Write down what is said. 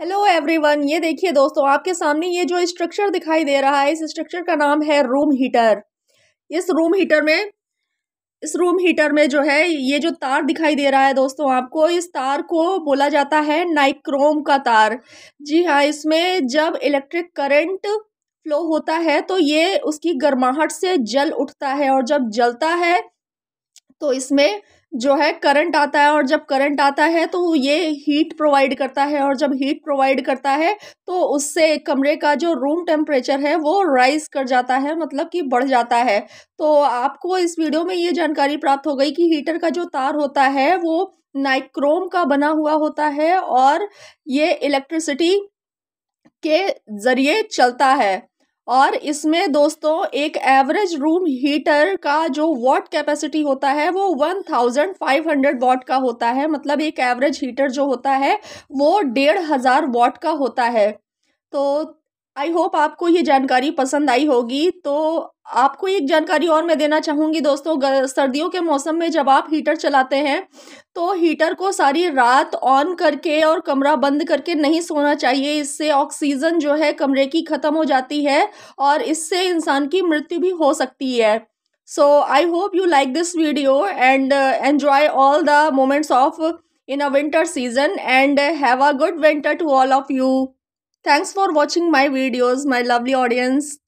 Hello everyone ये देखिए दोस्तों आपके सामने ये जो स्ट्रक्चर दिखाई दे रहा है इस स्ट्रक्चर का नाम है रूम हीटर इस रूम हीटर में इस रूम हीटर में जो है ये जो तार दिखाई दे रहा है दोस्तों आपको इस तार को बोला जाता है नाइक्रोम का तार जी हाँ इसमें जब इलेक्ट्रिक करंट फ्लो होता है तो ये उसकी गर्माहट से जल उठता है और जब जलता है तो इसमें जो है करंट आता है और जब करंट आता है तो ये हीट प्रोवाइड करता है और जब हीट प्रोवाइड करता है तो उससे कमरे का जो रूम टेम्परेचर है वो राइज कर जाता है मतलब कि बढ़ जाता है तो आपको इस वीडियो में ये जानकारी प्राप्त हो गई कि हीटर का जो तार होता है वो नाइक्रोम का बना हुआ होता है और ये इलेक्ट्रिसिटी के ज़रिए चलता है और इसमें दोस्तों एक एवरेज रूम हीटर का जो वॉट कैपेसिटी होता है वो 1500 वॉट का होता है मतलब एक एवरेज हीटर जो होता है वो डेढ़ हज़ार वॉट का होता है तो आई होप आपको ये जानकारी पसंद आई होगी तो आपको एक जानकारी और मैं देना चाहूँगी दोस्तों सर्दियों के मौसम में जब आप हीटर चलाते हैं तो हीटर को सारी रात ऑन करके और कमरा बंद करके नहीं सोना चाहिए इससे ऑक्सीजन जो है कमरे की ख़त्म हो जाती है और इससे इंसान की मृत्यु भी हो सकती है so I hope you like this video and enjoy all the moments of in a winter season and have a good winter to all of you Thanks for watching my videos, my lovely audience.